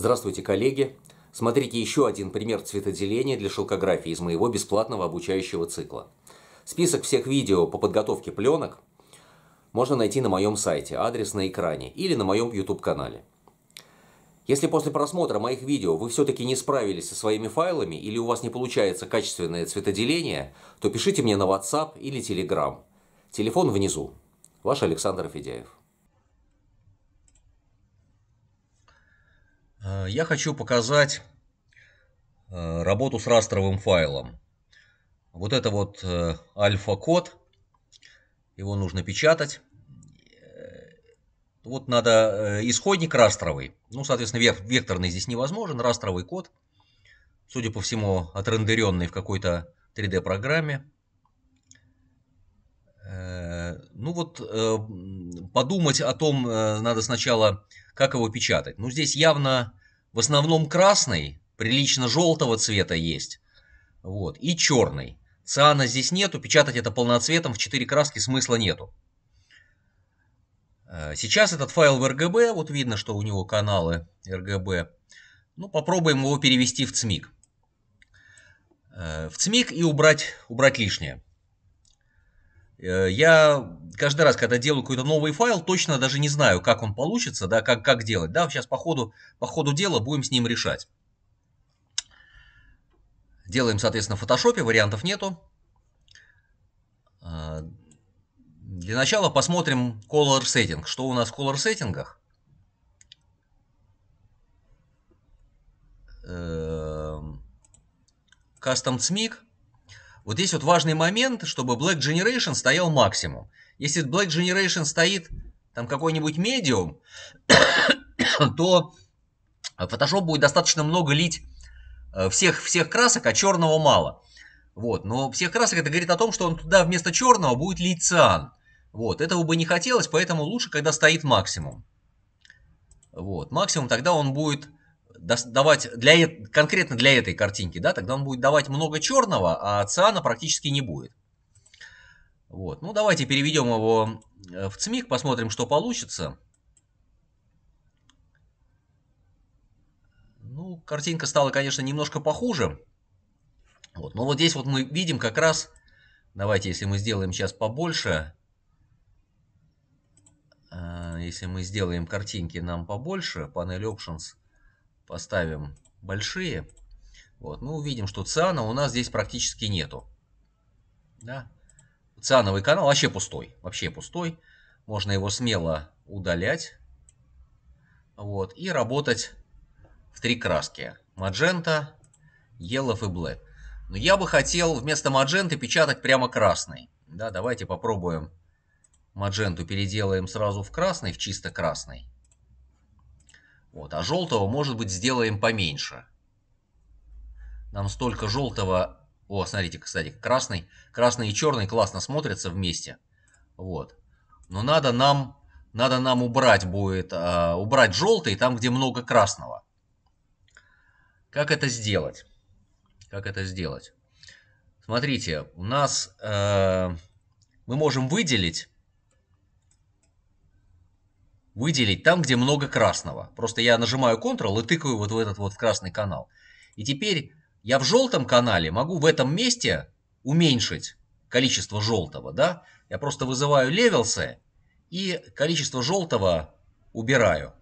Здравствуйте, коллеги! Смотрите еще один пример цветоделения для шелкографии из моего бесплатного обучающего цикла. Список всех видео по подготовке пленок можно найти на моем сайте, адрес на экране, или на моем YouTube-канале. Если после просмотра моих видео вы все-таки не справились со своими файлами или у вас не получается качественное цветоделение, то пишите мне на WhatsApp или Telegram. Телефон внизу. Ваш Александр Федяев. Э, я хочу показать э, работу с растровым файлом. Вот это вот э, альфа-код, его нужно печатать. Вот надо исходник растровый, ну, соответственно, векторный здесь невозможен, растровый код, судя по всему, отрендеренный в какой-то 3D-программе. Ну вот подумать о том надо сначала, как его печатать? Ну, здесь явно в основном красный, прилично желтого цвета есть. Вот, и черный. Циана здесь нету, печатать это полноцветом в 4 краски смысла нету. Э, сейчас этот файл в RGB, вот видно, что у него каналы RGB. Ну, попробуем его перевести в CMYK. Э, в CMYK и убрать, убрать лишнее. Э, я каждый раз, когда делаю какой-то новый файл, точно даже не знаю, как он получится, да, как, как делать. Да, сейчас по ходу, по ходу дела будем с ним решать. Делаем, соответственно, в фотошопе, вариантов нету. Э, для начала посмотрим color setting. Что у нас в color сеттингах? Э, custom CMYK. Вот здесь вот важный момент, чтобы Black Generation стоял максимум. Если Black Generation стоит там какой-нибудь медиум, то Photoshop будет достаточно много лить э, всех, всех красок, а черного мало. Вот, но всех красок это говорит о том, что он туда вместо черного будет лить циан. Вот, этого бы не хотелось, поэтому лучше, когда стоит максимум. Вот, максимум тогда он будет давать для, конкретно для этой картинки, да, тогда он будет давать много черного, а циана практически не будет. Вот. Ну, давайте переведем его э, в ЦМИК, посмотрим, что получится. Ну, картинка стала, конечно, немножко похуже. Вот. Но вот здесь вот мы видим как раз... Давайте, если мы сделаем сейчас побольше... Э, если мы сделаем картинки нам побольше, панель Options поставим большие. Вот, мы ну, увидим, что циана у нас здесь практически нету. Да? Циановый канал вообще пустой. Вообще пустой. Можно его смело удалять. Вот, и работать в три краски. Маджента, Yellow и Black. Но я бы хотел вместо мадженты печатать прямо красный. Да, давайте попробуем мадженту переделаем сразу в красный, в чисто красный. Вот, а желтого, может быть, сделаем поменьше. Нам столько желтого... О, смотрите, кстати, красный. Красный и черный классно смотрятся вместе. Вот. Но надо нам... Надо нам убрать будет... Э, убрать желтый там, где много красного. Как это сделать? Как это сделать? Смотрите, у нас... Э, мы можем выделить выделить там, где много красного. Просто я нажимаю Ctrl и тыкаю вот в этот вот красный канал. И теперь я в желтом канале могу в этом месте уменьшить количество желтого, да? Я просто вызываю Levels и количество желтого убираю.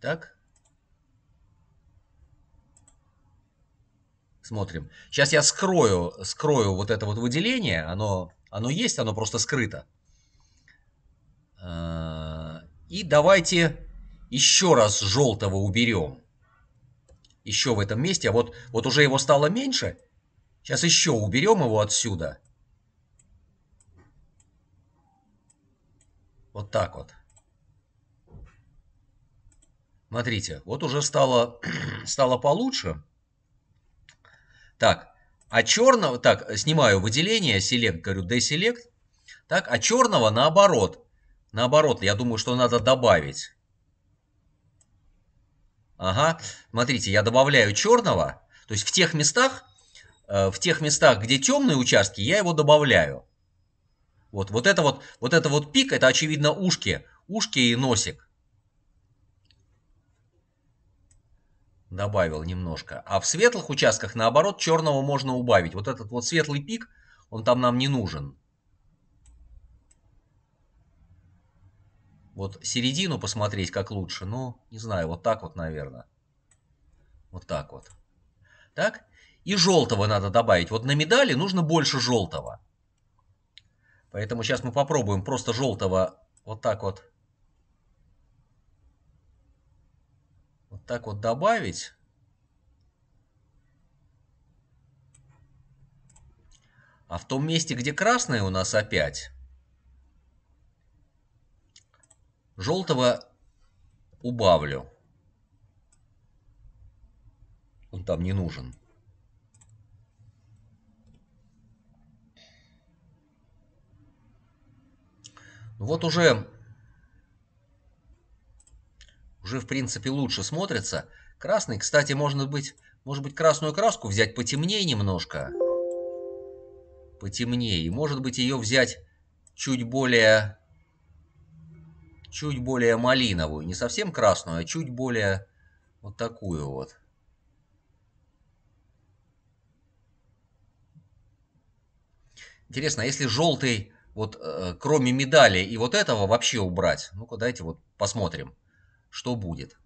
Так. Смотрим. Сейчас я скрою, скрою вот это вот выделение. Оно оно есть, оно просто скрыто. Э, и давайте еще раз желтого уберем. Еще в этом месте. А вот, вот уже его стало меньше. Сейчас еще уберем его отсюда. Вот так вот. Смотрите, вот уже стало, стало получше. Так, а черного, так, снимаю выделение, select, говорю deselect, так, а черного наоборот. Наоборот, я думаю, что надо добавить. Ага, смотрите, я добавляю черного, то есть в тех местах, э, в тех местах, где темные участки, я его добавляю. Вот, вот это вот, вот это вот пик, это очевидно ушки, ушки и носик. добавил немножко. А в светлых участках, наоборот, черного можно убавить. Вот этот вот светлый пик, он там нам не нужен. Вот середину посмотреть как лучше, ну, не знаю, вот так вот, наверное. Вот так вот. Так? И желтого надо добавить. Вот на медали нужно больше желтого. Поэтому сейчас мы попробуем просто желтого вот так вот так вот добавить. А в том месте, где красное у нас опять, желтого убавлю. Он там не нужен. Вот уже уже в принципе лучше смотрится. Красный, кстати, можно быть, может быть красную краску взять потемнее немножко. Потемнее. И может быть ее взять чуть более, чуть более малиновую. Не совсем красную, а чуть более вот такую вот. Интересно, а если желтый, вот э, кроме медали и вот этого вообще убрать? Ну-ка, давайте вот посмотрим что будет.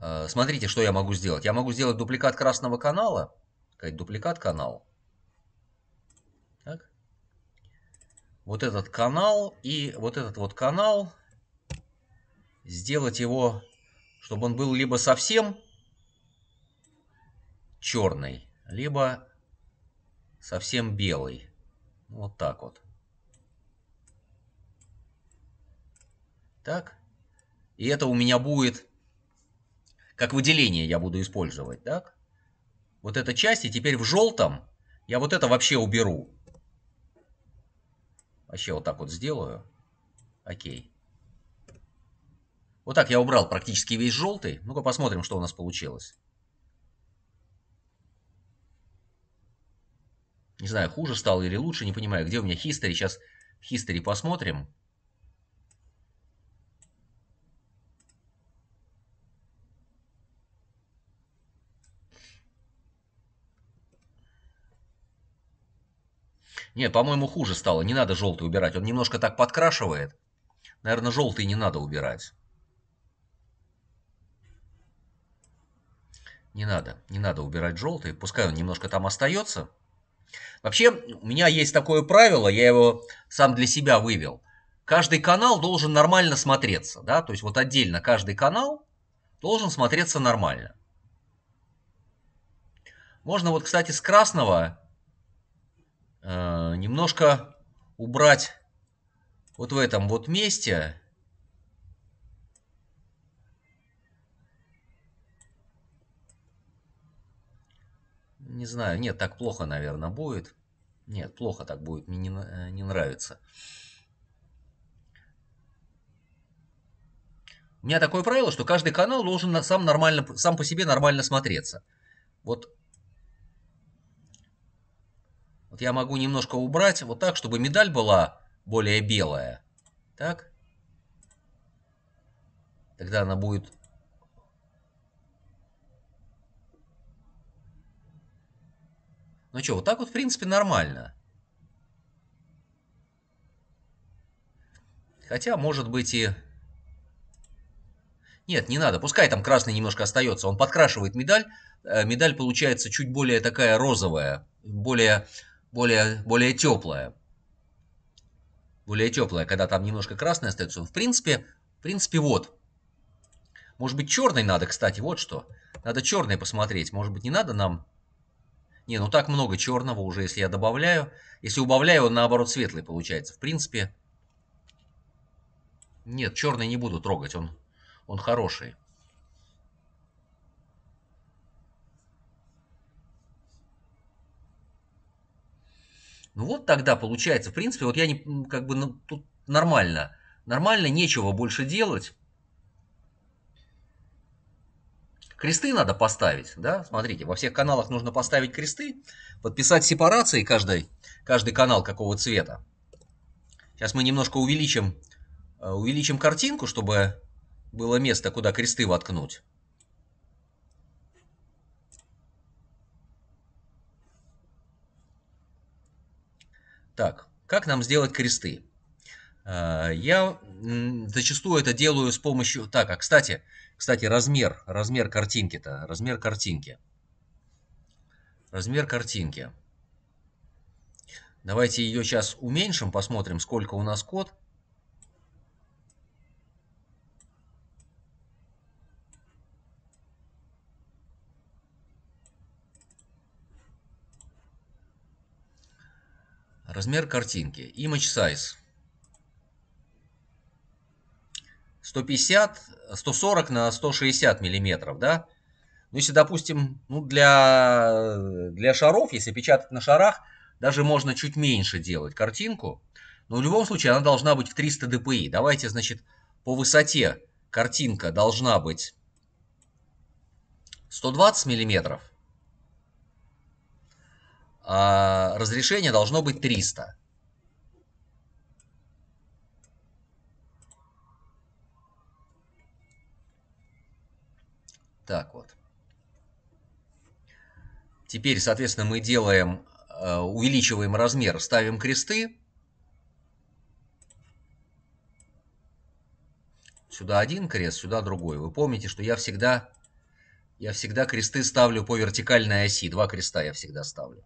Э, смотрите, что я могу сделать. Я могу сделать дубликат красного канала. Дубликат канал. Так. Вот этот канал и вот этот вот канал. Сделать его, чтобы он был либо совсем черный, либо совсем белый. Вот так вот. Так? И это у меня будет как выделение я буду использовать, так? Вот эта часть, и теперь в желтом я вот это вообще уберу. Вообще вот так вот сделаю. Окей. Вот так я убрал практически весь желтый. Ну-ка посмотрим, что у нас получилось. Не знаю, хуже стало или лучше, не понимаю, где у меня history. Сейчас в history посмотрим. Не, по-моему, хуже стало. Не надо желтый убирать. Он немножко так подкрашивает. Наверное, желтый не надо убирать. Не надо. Не надо убирать желтый. Пускай он немножко там остается. Вообще, у меня есть такое правило. Я его сам для себя вывел. Каждый канал должен нормально смотреться. Да? То есть вот отдельно каждый канал должен смотреться нормально. Можно вот, кстати, с красного Э, немножко убрать вот в этом вот месте. Не знаю, нет, так плохо, наверное, будет. Нет, плохо так будет, мне не, э, не нравится. У меня такое правило, что каждый канал должен сам, нормально, сам по себе нормально смотреться. Вот вот я могу немножко убрать вот так, чтобы медаль была более белая. Так. Тогда она будет... Ну что, вот так вот, в принципе, нормально. Хотя, может быть, и... Нет, не надо. Пускай там красный немножко остается. Он подкрашивает медаль. Э, медаль получается чуть более такая розовая. Более более, более теплое. Более теплое, когда там немножко красное остается. В принципе, в принципе, вот. Может быть, черный надо, кстати, вот что. Надо черный посмотреть. Может быть, не надо нам... Не, ну так много черного уже, если я добавляю. Если убавляю, он наоборот светлый получается. В принципе... Нет, черный не буду трогать, он, он хороший. Ну вот тогда получается, в принципе, вот я не, как бы ну, тут нормально. Нормально, нечего больше делать. Кресты надо поставить, да, смотрите, во всех каналах нужно поставить кресты, подписать сепарации каждый, каждый канал какого цвета. Сейчас мы немножко увеличим, э, увеличим картинку, чтобы было место, куда кресты воткнуть. Так, как нам сделать кресты? А, я зачастую это делаю с помощью... Так, а кстати, кстати, размер, размер картинки-то, размер картинки. Размер картинки. Давайте ее сейчас уменьшим, посмотрим, сколько у нас код. Размер картинки. Image size. 150, 140 на 160 миллиметров, да? Ну, если, допустим, ну, для, для шаров, если печатать на шарах, даже можно чуть меньше делать картинку. Но в любом случае она должна быть в 300 dpi. Давайте, значит, по высоте картинка должна быть 120 миллиметров а разрешение должно быть 300. Так вот. Теперь, соответственно, мы делаем, э, увеличиваем размер, ставим кресты. Сюда один крест, сюда другой. Вы помните, что я всегда, я всегда кресты ставлю по вертикальной оси. Два креста я всегда ставлю.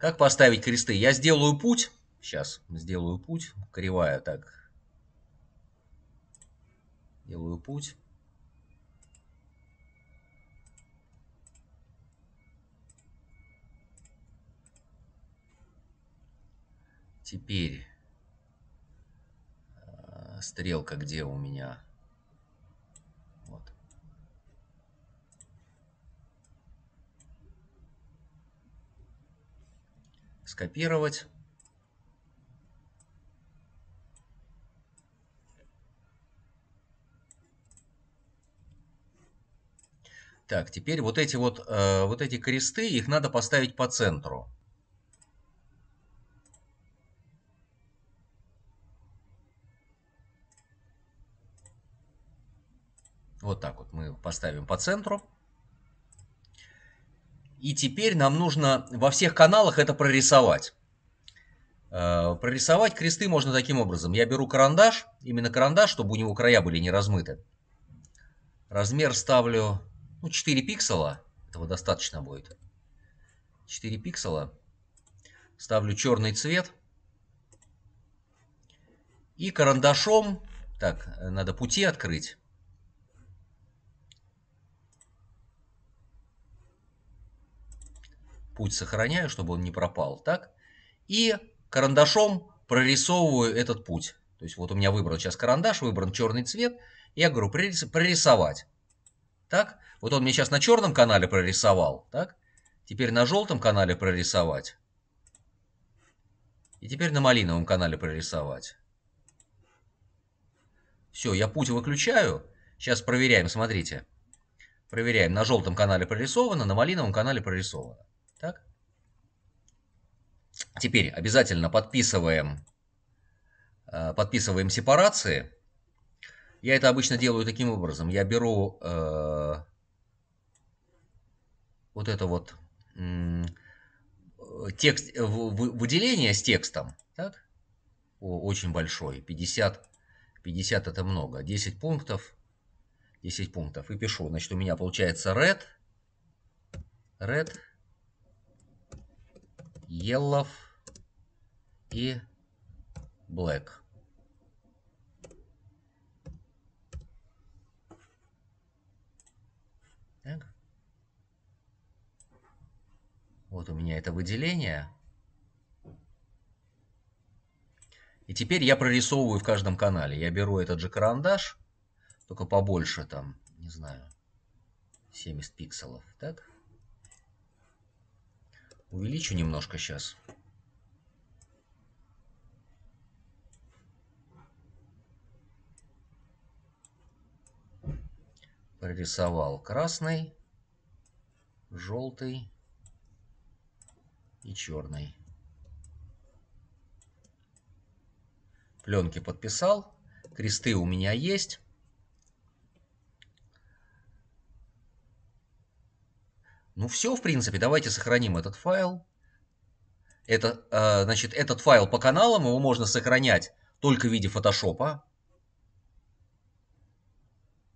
Как поставить кресты? Я сделаю путь. Сейчас сделаю путь. Кривая так. Делаю путь. Теперь а, стрелка где у меня? скопировать. Так, теперь вот эти вот, э, вот эти кресты, их надо поставить по центру. Вот так вот мы поставим по центру. И теперь нам нужно во всех каналах это прорисовать. Э, прорисовать кресты можно таким образом. Я беру карандаш, именно карандаш, чтобы у него края были не размыты. Размер ставлю ну, 4 пикселя. Этого достаточно будет. 4 пикселя. Ставлю черный цвет. И карандашом... Так, надо пути открыть. путь сохраняю, чтобы он не пропал, так? И карандашом прорисовываю этот путь. То есть вот у меня выбран сейчас карандаш, выбран черный цвет. Я говорю, прорисовать. Так? Вот он мне сейчас на черном канале прорисовал, так? Теперь на желтом канале прорисовать. И теперь на малиновом канале прорисовать. Все, я путь выключаю. Сейчас проверяем, смотрите. Проверяем, на желтом канале прорисовано, на малиновом канале прорисовано. Так? Теперь обязательно подписываем, э, подписываем сепарации. Я это обычно делаю таким образом. Я беру э, вот это вот э, текст, выделение с текстом. Так? О, очень большой. 50, 50 это много. 10 пунктов. 10 пунктов. И пишу. Значит, у меня получается red. Red. Yellow и Black. Так. Вот у меня это выделение. И теперь я прорисовываю в каждом канале. Я беру этот же карандаш, только побольше там, не знаю, 70 пикселов. Так. Увеличу немножко сейчас. Прорисовал красный, желтый и черный. Пленки подписал. Кресты у меня есть. Ну все, в принципе, давайте сохраним этот файл. Это, э, значит, этот файл по каналам, его можно сохранять только в виде фотошопа.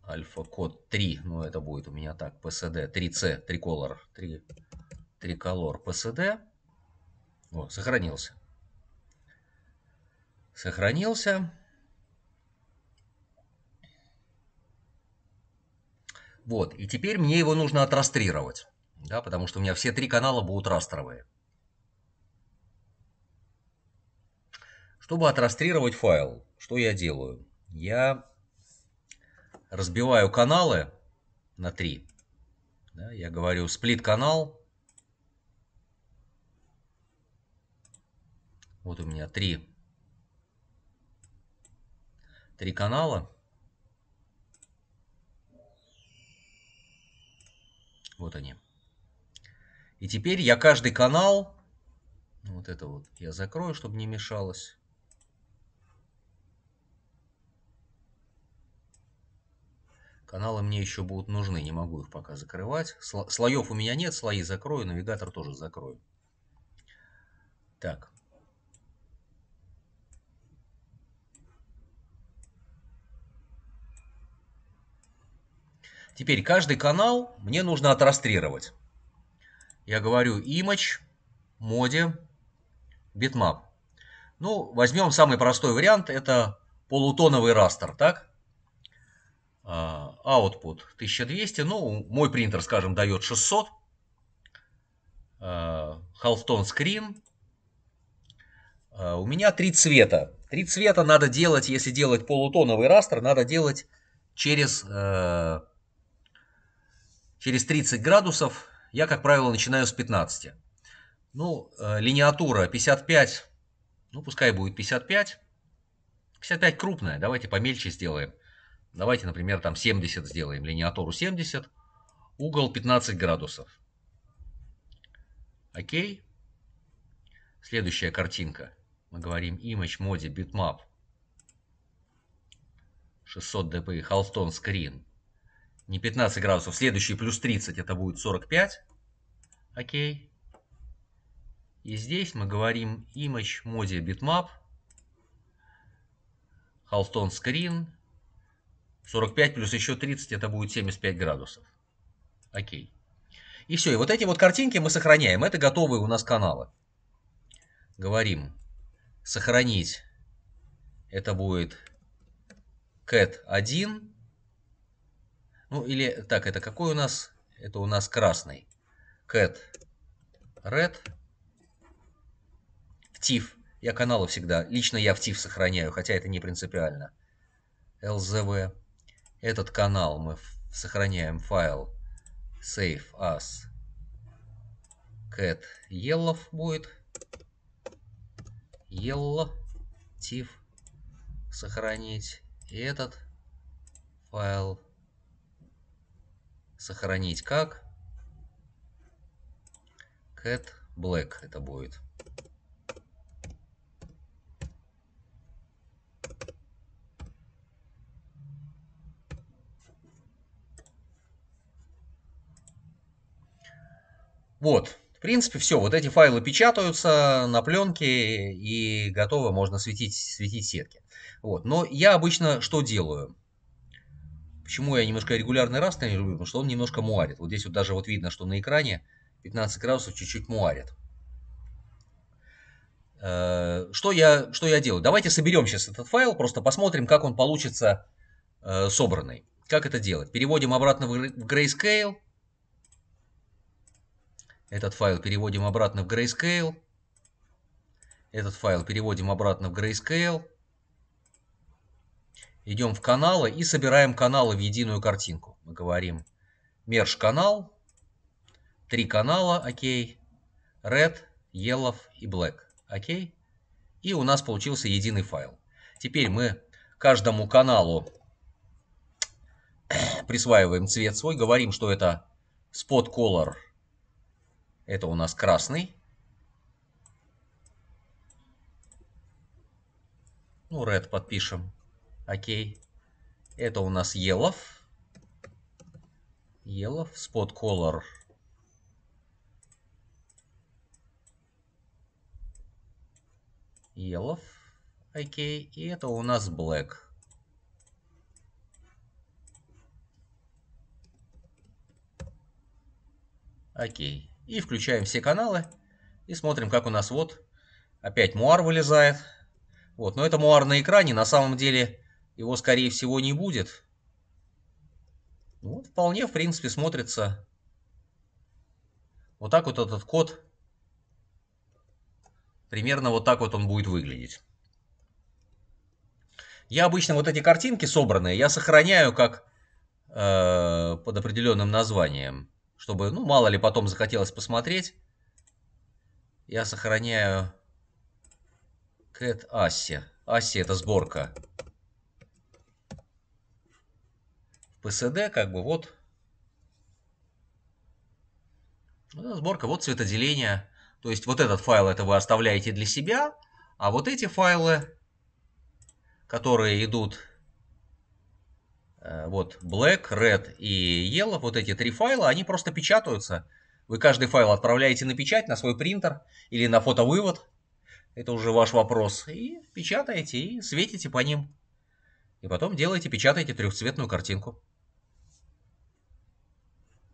Альфа-код 3, ну это будет у меня так, PSD, 3C, Tricolor, 3, Tricolor PSD. О, сохранился. Сохранился. Вот, и теперь мне его нужно отрастрировать да, потому что у меня все три канала будут растровые. Чтобы отрастрировать файл, что я делаю? Я разбиваю каналы на три. Да, я говорю сплит канал. Вот у меня три, три канала. Вот они. И теперь я каждый канал, вот это вот я закрою, чтобы не мешалось. Каналы мне еще будут нужны, не могу их пока закрывать. Сло слоев у меня нет, слои закрою, навигатор тоже закрою. Так. Теперь каждый канал мне нужно отрастрировать. Я говорю image, моде, bitmap. Ну, возьмем самый простой вариант, это полутоновый растер, так? Output а, 1200, ну, мой принтер, скажем, дает 600. Halftone screen. У меня три цвета. Три цвета надо делать, если делать полутоновый растер, надо делать через, э, через 30 градусов я, как правило, начинаю с 15. Ну, э, линиатура 55, ну, пускай будет 55. 55 крупная, давайте помельче сделаем. Давайте, например, там 70 сделаем, линиатуру 70, угол 15 градусов. Окей. Следующая картинка. Мы говорим Image Mode Bitmap. 600 dpi Halftone Screen не 15 градусов, следующий плюс 30, это будет 45. Окей. И здесь мы говорим image media bitmap Halton screen 45 плюс еще 30, это будет 75 градусов. Окей. И все, и вот эти вот картинки мы сохраняем. Это готовые у нас каналы. Говорим сохранить. Это будет cat 1 ну или так, это какой у нас? Это у нас красный. Cat red. В TIFF. Я каналы всегда, лично я в TIFF сохраняю, хотя это не принципиально. LZV. Этот канал мы сохраняем файл save as cat yellow будет. Yellow. TIFF. Сохранить. И этот файл Сохранить как? Cat black это будет. Вот, в принципе, все. Вот эти файлы печатаются на пленке и готово, можно светить, светить сетки. Вот, но я обычно что делаю? Почему я немножко регулярный раз не люблю? Потому что он немножко муарит. Вот здесь вот даже вот видно, что на экране 15 градусов чуть-чуть муарит. Э, что я, что я делаю? Давайте соберем сейчас этот файл, просто посмотрим, как он получится э, собранный. Как это делать? Переводим обратно в Grayscale. Этот файл переводим обратно в Grayscale. Этот файл переводим обратно в Grayscale идем в каналы и собираем каналы в единую картинку. Мы говорим мерж канал, три канала, окей, red, yellow и black, окей. И у нас получился единый файл. Теперь мы каждому каналу присваиваем цвет свой, говорим, что это spot color, это у нас красный. Ну, red подпишем. Окей. Это у нас елов, елов, Spot Color. елов, Окей. И это у нас Black. Окей. И включаем все каналы. И смотрим, как у нас вот опять муар вылезает. Вот, но это муар на экране. На самом деле его, скорее всего, не будет. Ну, вполне, в принципе, смотрится. Вот так вот этот код. Примерно вот так вот он будет выглядеть. Я обычно вот эти картинки собранные, я сохраняю как э, под определенным названием, чтобы, ну, мало ли потом захотелось посмотреть. Я сохраняю cat assi. Assi это сборка. ПСД как бы вот сборка, вот цветоделение. То есть вот этот файл это вы оставляете для себя, а вот эти файлы, которые идут э, вот black, red и yellow, вот эти три файла, они просто печатаются. Вы каждый файл отправляете на печать, на свой принтер или на фотовывод. Это уже ваш вопрос. И печатаете, и светите по ним. И потом делаете, печатаете трехцветную картинку.